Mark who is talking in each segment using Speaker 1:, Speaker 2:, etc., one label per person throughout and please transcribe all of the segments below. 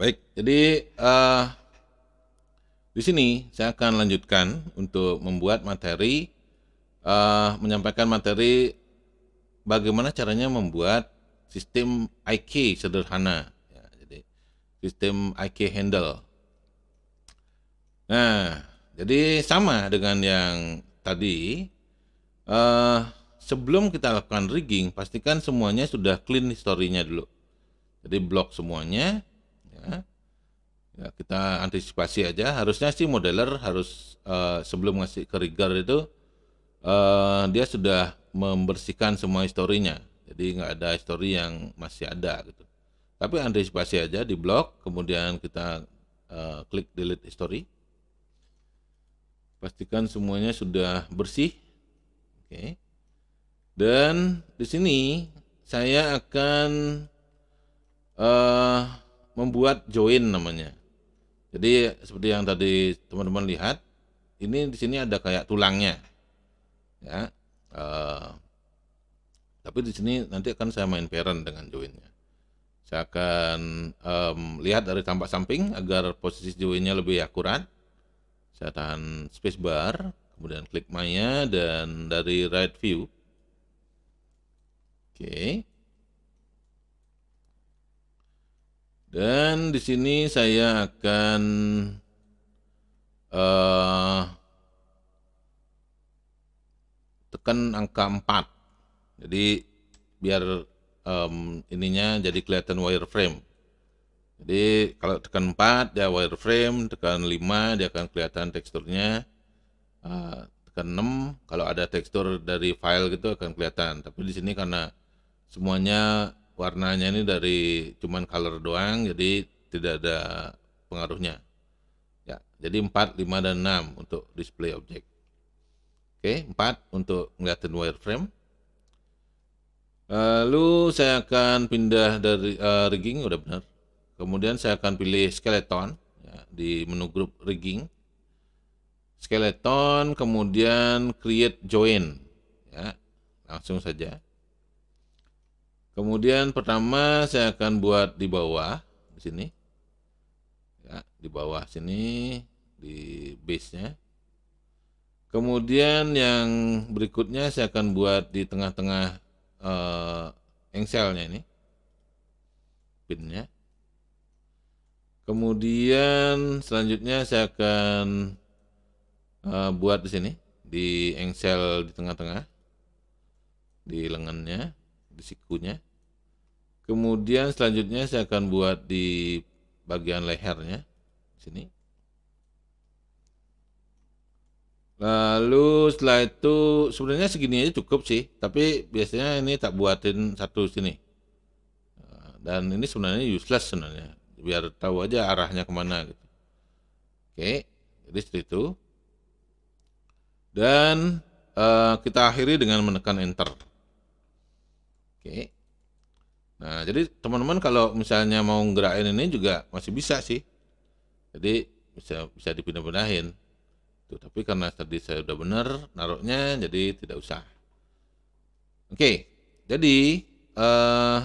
Speaker 1: Baik, jadi uh, di sini saya akan lanjutkan untuk membuat materi, uh, menyampaikan materi bagaimana caranya membuat sistem IK sederhana. Ya, jadi sistem IK handle. Nah, jadi sama dengan yang tadi. Uh, sebelum kita lakukan rigging, pastikan semuanya sudah clean historinya dulu. Jadi blok semuanya, Ya, kita antisipasi aja. Harusnya sih modeler harus uh, sebelum ngasih ke rigger itu uh, dia sudah membersihkan semua historinya. Jadi nggak ada histori yang masih ada gitu. Tapi antisipasi aja di blok, kemudian kita uh, klik delete history. Pastikan semuanya sudah bersih. Oke. Okay. Dan di sini saya akan uh, membuat join namanya. Jadi seperti yang tadi teman-teman lihat, ini di sini ada kayak tulangnya, ya. Uh, tapi di sini nanti akan saya main parent dengan joinnya. Saya akan um, lihat dari tampak samping agar posisi joinnya lebih akurat. Saya tahan spacebar, kemudian klik Maya dan dari right view. Oke. Okay. Dan di sini saya akan uh, tekan angka 4. Jadi biar um, ininya jadi kelihatan wireframe. Jadi kalau tekan 4 dia wireframe, tekan 5 dia akan kelihatan teksturnya. Uh, tekan 6 kalau ada tekstur dari file gitu akan kelihatan. Tapi di sini karena semuanya warnanya ini dari cuman color doang jadi tidak ada pengaruhnya ya jadi 4 5 dan 6 untuk display objek oke 4 untuk ngeliatin wireframe lalu saya akan pindah dari uh, rigging udah benar kemudian saya akan pilih skeleton ya, di menu grup rigging skeleton kemudian create join ya langsung saja Kemudian pertama saya akan buat di bawah di sini. Ya, di bawah sini di base-nya. Kemudian yang berikutnya saya akan buat di tengah-tengah eh, engselnya ini. Pinnya. Kemudian selanjutnya saya akan eh, buat di sini di engsel di tengah-tengah di lengannya di sikunya. Kemudian selanjutnya saya akan buat di bagian lehernya sini. Lalu setelah itu sebenarnya segini aja cukup sih, tapi biasanya ini tak buatin satu sini. Dan ini sebenarnya useless sebenarnya, biar tahu aja arahnya kemana gitu. Oke, jadi seperti itu. Dan uh, kita akhiri dengan menekan enter. Oke. Nah, jadi teman-teman kalau misalnya mau gerakin ini juga masih bisa sih. Jadi bisa bisa dipindah-pindahin. Tuh, tapi karena tadi saya udah benar naruhnya jadi tidak usah. Oke. Jadi eh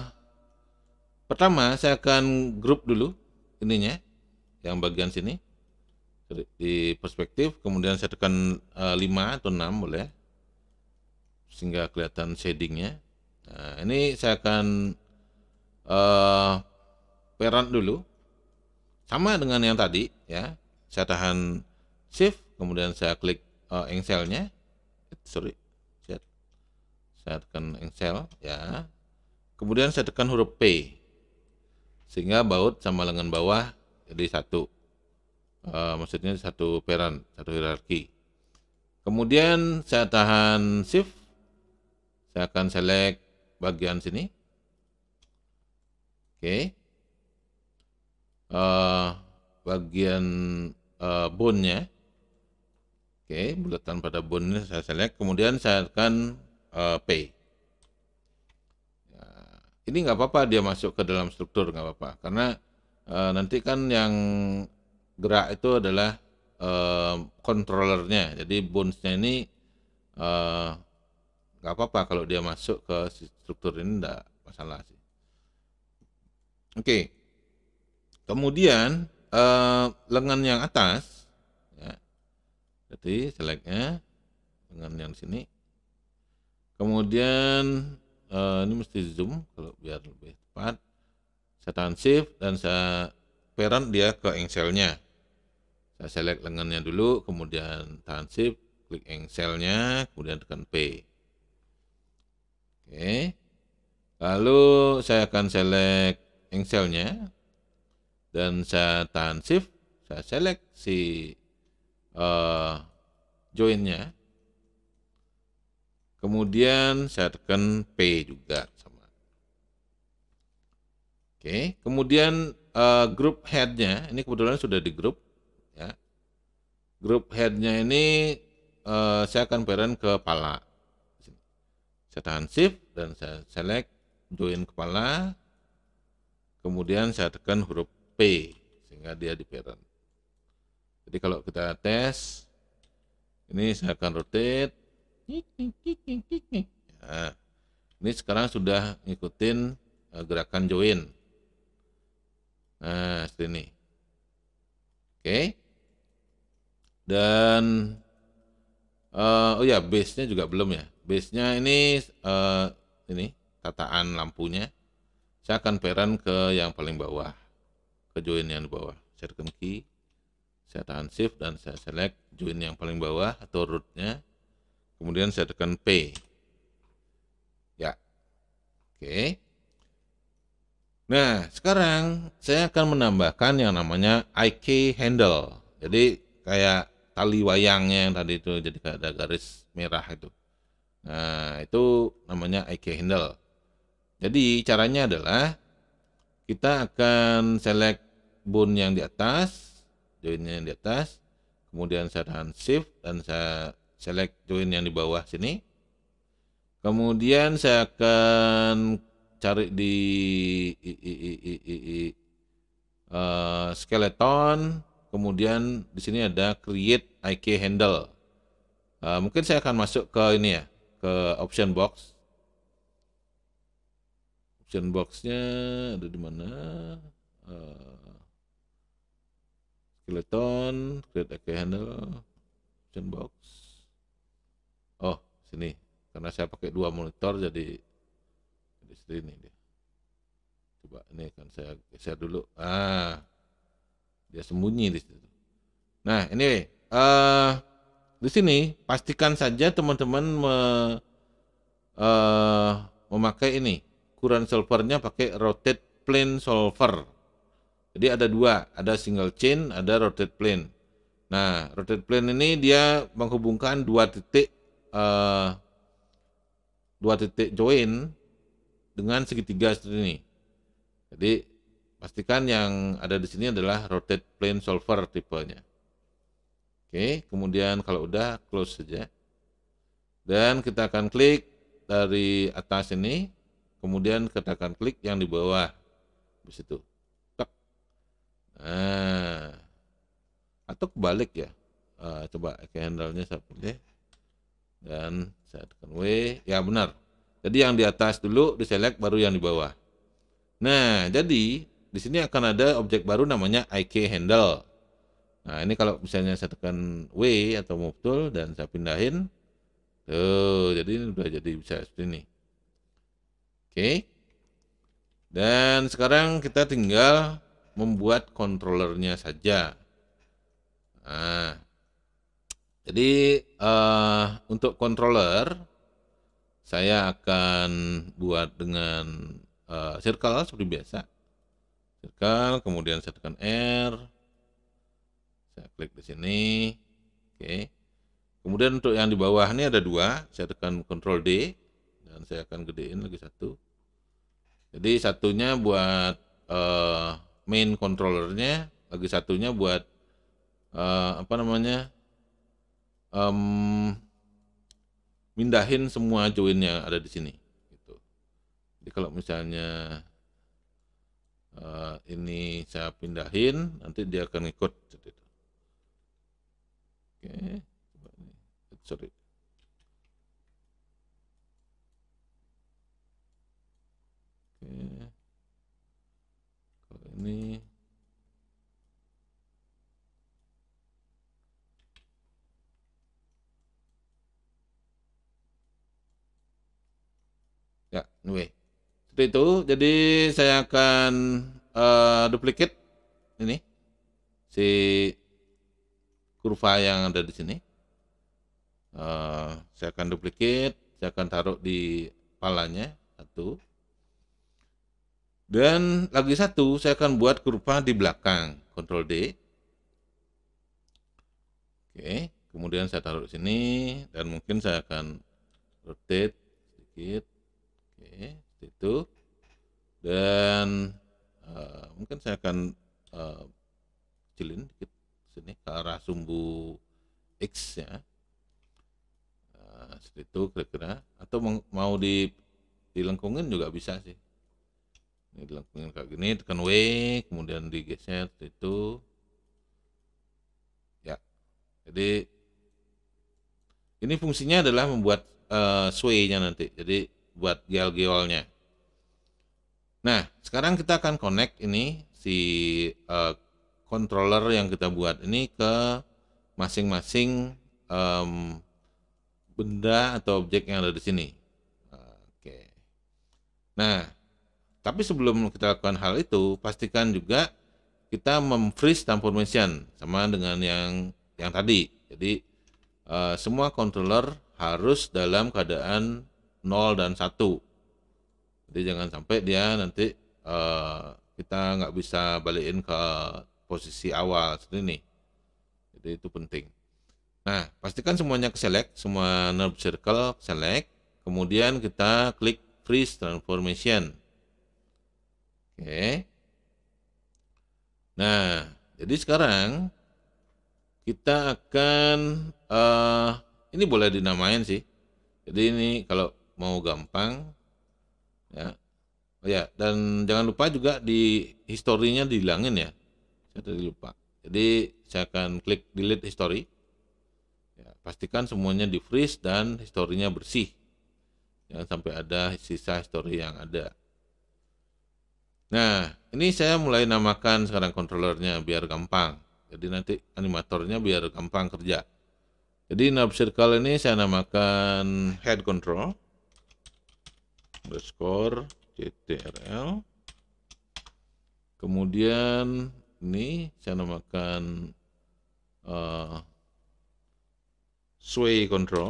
Speaker 1: pertama saya akan grup dulu ininya yang bagian sini di perspektif kemudian saya tekan uh, eh, 5 atau 6 boleh sehingga kelihatan shadingnya Nah, ini saya akan uh, peran dulu. Sama dengan yang tadi ya. Saya tahan shift kemudian saya klik uh, engselnya. Sorry. Saya, saya tekan engsel ya. Kemudian saya tekan huruf P. Sehingga baut sama lengan bawah jadi satu. Uh, maksudnya satu peran, satu hierarki. Kemudian saya tahan shift, saya akan select bagian sini. Oke. Okay. Uh, eh, bagian uh, eh, nya, Oke, okay, bulatan pada bonnya saya select. Kemudian saya akan uh, eh, pay. Ya, ini nggak apa-apa dia masuk ke dalam struktur, nggak apa-apa. Karena uh, nanti kan yang gerak itu adalah uh, Jadi bonusnya ini uh, nggak apa-apa kalau dia masuk ke struktur ini enggak masalah sih. Oke. Kemudian eh, lengan yang atas ya. Jadi seleknya lengan yang sini. Kemudian eh, ini mesti zoom kalau biar lebih tepat. Saya tahan shift dan saya parent dia ke engselnya. Saya select lengannya dulu, kemudian tahan shift, klik engselnya, kemudian tekan P. Oke. Lalu saya akan select engselnya dan saya tahan shift, saya select si uh, joinnya. Kemudian saya tekan P juga sama. Oke, kemudian uh, eh, grup headnya ini kebetulan sudah di grup ya. Grup headnya ini uh, saya akan parent ke pala saya tahan shift dan saya select join kepala kemudian saya tekan huruf P sehingga dia di parent jadi kalau kita tes ini saya akan rotate nah, ini sekarang sudah ngikutin eh, gerakan join nah seperti ini oke dan uh, oh ya base nya juga belum ya base-nya ini uh, ini tataan lampunya. Saya akan peran ke yang paling bawah. Ke join yang di bawah. tekan key. Saya tahan shift dan saya select join yang paling bawah atau rootnya. Kemudian saya tekan P. Ya. Oke. Nah, sekarang saya akan menambahkan yang namanya IK handle. Jadi kayak tali wayangnya yang tadi itu jadi ada garis merah itu. Nah, itu namanya ik handle. Jadi caranya adalah kita akan select bone yang di atas, join yang di atas, kemudian saya tahan shift dan saya select join yang di bawah sini. Kemudian saya akan cari di i, i, i, i, i, i, uh, skeleton, kemudian di sini ada create IK handle. Uh, mungkin saya akan masuk ke ini ya, ke option box option boxnya ada di mana uh, skeleton create a handle option box oh sini karena saya pakai dua monitor jadi di sini dia coba ini akan saya geser dulu ah dia sembunyi di situ nah ini anyway, uh, di sini pastikan saja teman-teman me, uh, memakai ini kuran solvernya pakai rotate plane solver. Jadi ada dua, ada single chain, ada rotate plane. Nah, rotate plane ini dia menghubungkan dua titik uh, dua titik join dengan segitiga seperti ini. Jadi pastikan yang ada di sini adalah rotate plane solver tipenya. Oke, kemudian kalau udah close saja. Dan kita akan klik dari atas ini, kemudian kita akan klik yang di bawah. Di situ. Tak. Nah. Atau kebalik ya. Uh, coba ke handle-nya saya pilih. Dan saya tekan W. Ya benar. Jadi yang di atas dulu select, baru yang di bawah. Nah, jadi di sini akan ada objek baru namanya IK handle. Nah ini kalau misalnya saya tekan W atau move tool dan saya pindahin, tuh jadi ini sudah jadi bisa seperti ini. Oke, dan sekarang kita tinggal membuat kontrolernya saja. Nah, jadi uh, untuk controller saya akan buat dengan uh, circle seperti biasa. Circle, kemudian saya tekan R, saya klik di sini. Oke. Kemudian untuk yang di bawah ini ada dua, saya tekan Ctrl D dan saya akan gedein lagi satu. Jadi satunya buat uh, main controllernya, lagi satunya buat uh, apa namanya um, mindahin semua join yang ada di sini. Gitu. Jadi kalau misalnya uh, ini saya pindahin, nanti dia akan ikut. Gitu. Oke, coba ini. Sorry. Oke. Kalau ini Ya, anyway. Seperti itu. Jadi saya akan uh, eh, duplikat ini si kurva yang ada di sini uh, saya akan duplicate saya akan taruh di palanya satu dan lagi satu saya akan buat kurva di belakang Ctrl D Oke, kemudian saya taruh di sini dan mungkin saya akan rotate sedikit. Oke, itu. Dan uh, mungkin saya akan uh, eh, kecilin sedikit sini ke arah sumbu X ya nah, seperti itu kira-kira atau mau di dilengkungin juga bisa sih ini dilengkungin kayak gini tekan W kemudian digeser seperti itu ya jadi ini fungsinya adalah membuat uh, sway-nya nanti jadi buat geol-geolnya nah sekarang kita akan connect ini si uh, controller yang kita buat ini ke masing-masing um, benda atau objek yang ada di sini. Oke. Nah, tapi sebelum kita lakukan hal itu, pastikan juga kita memfreeze transformation sama dengan yang yang tadi. Jadi uh, semua controller harus dalam keadaan 0 dan 1. Jadi jangan sampai dia nanti uh, kita nggak bisa balikin ke posisi awal seperti ini. Jadi itu penting. Nah, pastikan semuanya ke select, semua nerve circle select, kemudian kita klik freeze transformation. Oke. Nah, jadi sekarang kita akan uh, ini boleh dinamain sih. Jadi ini kalau mau gampang ya. Oh ya, dan jangan lupa juga di historinya dihilangin ya saya tadi lupa jadi saya akan klik delete history ya, pastikan semuanya di freeze dan historinya bersih jangan sampai ada sisa history yang ada nah ini saya mulai namakan sekarang kontrolernya biar gampang jadi nanti animatornya biar gampang kerja jadi knob circle ini saya namakan head control underscore ctrl kemudian ini saya namakan uh, sway control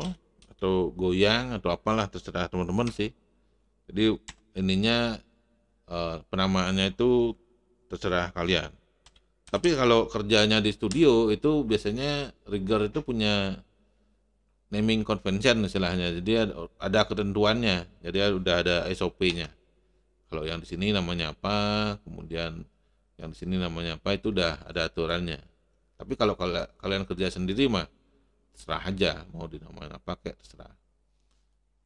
Speaker 1: atau goyang atau apalah terserah teman-teman sih jadi ininya uh, penamaannya itu terserah kalian tapi kalau kerjanya di studio itu biasanya rigger itu punya naming convention istilahnya jadi ada ketentuannya jadi udah ada SOP-nya kalau yang di sini namanya apa kemudian yang di sini namanya apa itu udah ada aturannya tapi kalau kalian kerja sendiri mah terserah aja mau dinamain apa kayak terserah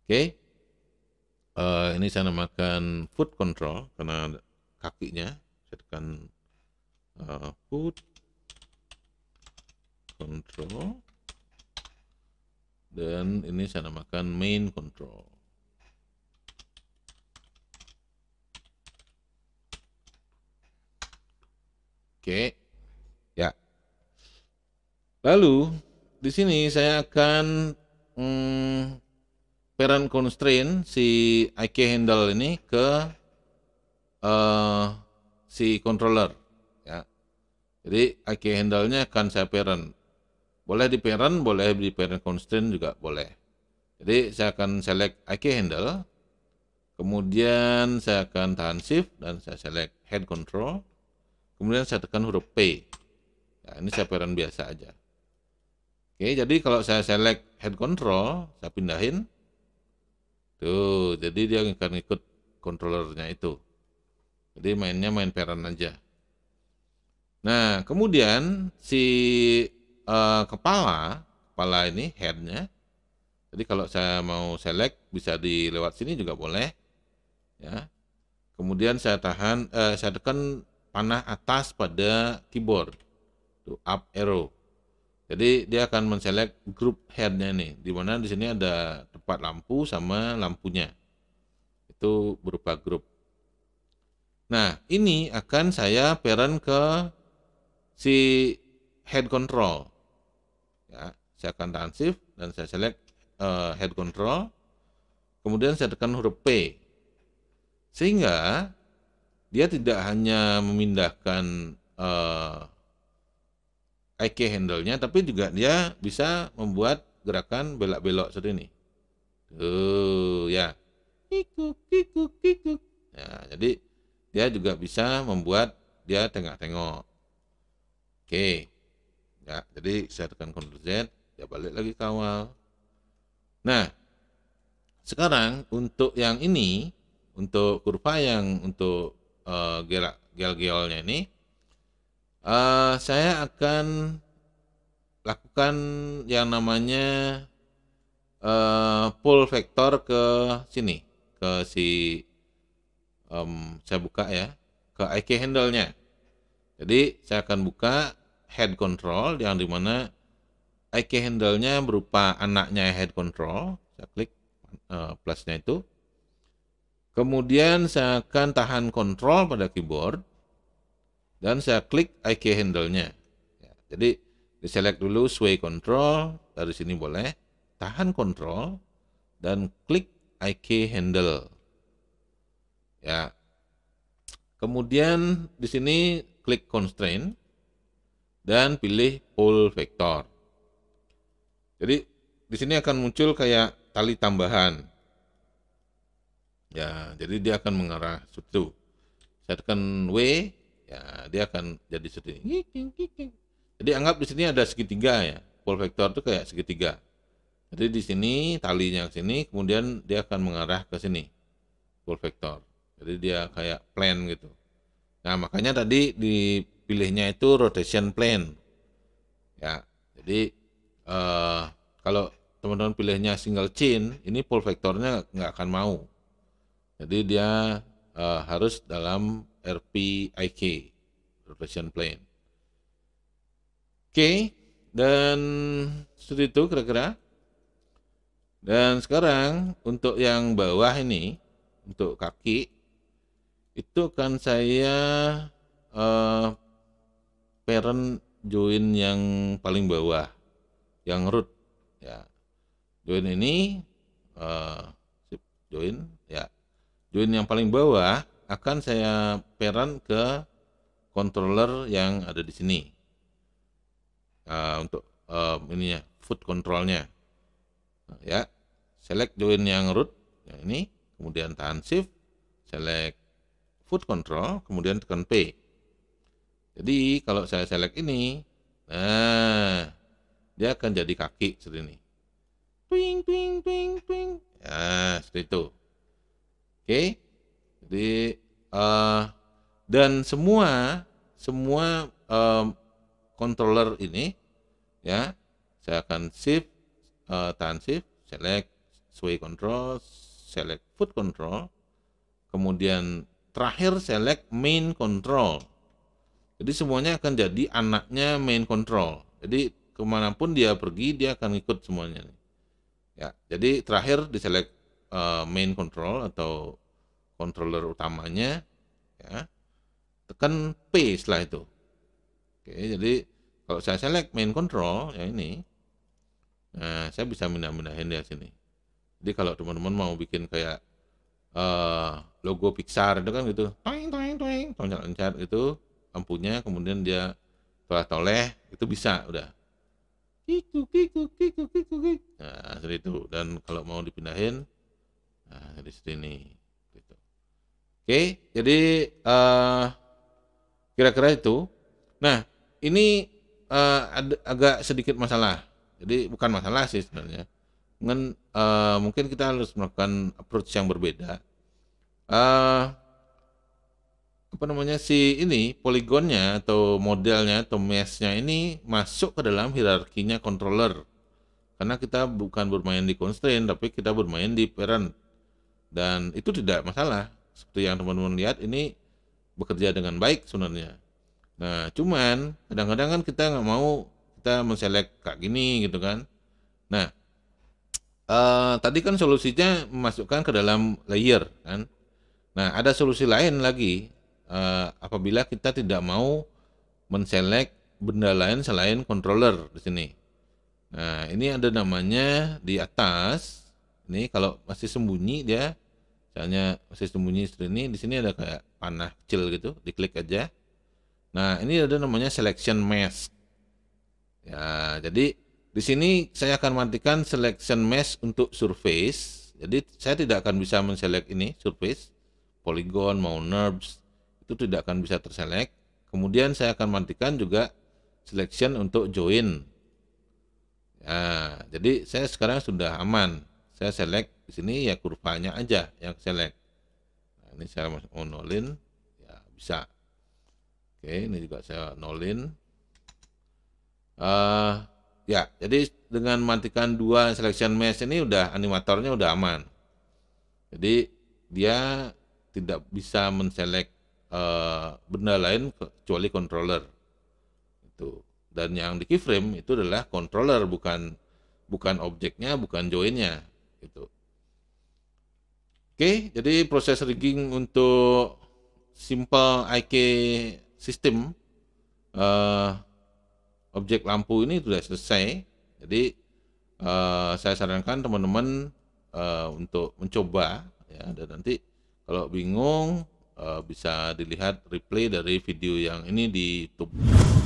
Speaker 1: oke okay. uh, eh, ini saya namakan food control karena kakinya saya tekan uh, food control dan ini saya namakan main control Oke. Ya. Lalu di sini saya akan hmm, parent constraint si IK handle ini ke uh, si controller ya. Jadi IK handle-nya akan saya parent. Boleh di parent, boleh di parent constraint juga boleh. Jadi saya akan select IK handle, kemudian saya akan tahan shift dan saya select head control. Kemudian saya tekan huruf P. Nah, ini saya peran biasa aja. Oke, jadi kalau saya select head control, saya pindahin. Tuh, jadi dia akan ikut controllernya itu. Jadi mainnya main peran aja. Nah, kemudian si uh, kepala, kepala ini headnya. Jadi kalau saya mau select bisa dilewat sini juga boleh. Ya. Kemudian saya tahan, uh, saya tekan panah atas pada keyboard. Tuh, up arrow. Jadi dia akan menselect grup headnya nih, di mana di sini ada tempat lampu sama lampunya. Itu berupa grup. Nah, ini akan saya parent ke si head control. Ya, saya akan tahan dan saya select uh, head control. Kemudian saya tekan huruf P. Sehingga dia tidak hanya memindahkan uh, eh, IK handle-nya, tapi juga dia bisa membuat gerakan belok-belok seperti ini. Tuh, ya. Kikuk, kikuk, kikuk. Ya, jadi dia juga bisa membuat dia tengah tengok Oke. Ya, jadi saya tekan Ctrl Z, dia balik lagi ke awal. Nah, sekarang untuk yang ini, untuk kurva yang untuk uh, eh, gel-gelnya ini uh, saya akan lakukan yang namanya uh, pull vector ke sini ke si um, saya buka ya ke IK handle-nya jadi saya akan buka head control yang dimana IK handle-nya berupa anaknya head control saya klik uh, plusnya itu Kemudian saya akan tahan kontrol pada keyboard dan saya klik IK handle-nya. Ya, jadi select dulu sway control dari sini boleh tahan kontrol dan klik IK handle. Ya. Kemudian di sini klik constraint dan pilih pull vector. Jadi di sini akan muncul kayak tali tambahan. Ya, jadi dia akan mengarah situ. Saya tekan W, ya dia akan jadi seperti ini. Jadi anggap di sini ada segitiga ya. Pole vector itu kayak segitiga. Jadi di sini talinya ke sini, kemudian dia akan mengarah ke sini. Pole vector. Jadi dia kayak plan gitu. Nah, makanya tadi dipilihnya itu rotation plane. Ya. Jadi eh, kalau teman-teman pilihnya single chain, ini pole vectornya nggak akan mau. Jadi dia uh, harus dalam RPIK, Reflection Plan. Oke, dan seperti itu kira-kira. Dan sekarang untuk yang bawah ini, untuk kaki, itu kan saya uh, parent join yang paling bawah, yang root. Ya, join ini, uh, eh, join, ya join yang paling bawah akan saya peran ke controller yang ada di sini uh, untuk uh, ah, ininya foot controlnya nah, ya select join yang root ya ini kemudian tahan shift select foot control kemudian tekan P jadi kalau saya select ini nah dia akan jadi kaki seperti ini ping ping ping ping ya seperti itu okay? jadi uh, dan semua semua um, controller ini ya saya akan shift uh, tahan shift select sway control select foot control kemudian terakhir select main control jadi semuanya akan jadi anaknya main control jadi kemanapun dia pergi dia akan ikut semuanya ya jadi terakhir di select Eh, main control atau controller utamanya ya tekan P setelah itu oke jadi kalau saya select main control ya ini nah saya bisa mindah-mindahin dari sini jadi kalau teman-teman mau bikin kayak uh, logo Pixar itu kan gitu toing toing toing loncat-loncat gitu lampunya kemudian dia toleh-toleh itu bisa udah kiku kiku kiku kiku kiku nah itu dan kalau mau dipindahin Nah, di sini gitu. Oke, jadi kira eh, kira-kira itu. Nah, ini uh, ada, agak sedikit masalah. Jadi bukan masalah sih sebenarnya. Mungkin uh, mungkin kita harus melakukan approach yang berbeda. Uh, apa namanya si ini poligonnya atau modelnya atau meshnya ini masuk ke dalam hierarkinya controller karena kita bukan bermain di constraint tapi kita bermain di parent dan itu tidak masalah. Seperti yang teman-teman lihat ini bekerja dengan baik sebenarnya. Nah, cuman kadang-kadang kan kita nggak mau kita menselek kayak gini gitu kan. Nah, uh, tadi kan solusinya memasukkan ke dalam layer kan. Nah, ada solusi lain lagi uh, apabila kita tidak mau menselek benda lain selain controller di sini. Nah, ini ada namanya di atas. Ini kalau masih sembunyi dia misalnya sistem bunyi seperti ini di sini ada kayak panah kecil gitu diklik aja nah ini ada namanya selection mask ya jadi di sini saya akan matikan selection mask untuk surface jadi saya tidak akan bisa menselect ini surface polygon mau nerves itu tidak akan bisa terselek kemudian saya akan matikan juga selection untuk join ya jadi saya sekarang sudah aman saya select di sini ya kurvanya aja yang select nah, ini saya mau nolin ya bisa oke ini juga saya nolin uh, ya jadi dengan matikan dua selection mesh ini udah animatornya udah aman jadi dia tidak bisa menselect uh, benda lain kecuali controller itu dan yang di keyframe itu adalah controller bukan bukan objeknya bukan joinnya itu. Oke, jadi proses rigging untuk simple IK system uh, objek lampu ini sudah selesai. Jadi uh, saya sarankan teman-teman uh, untuk mencoba ya dan nanti kalau bingung uh, bisa dilihat replay dari video yang ini di YouTube.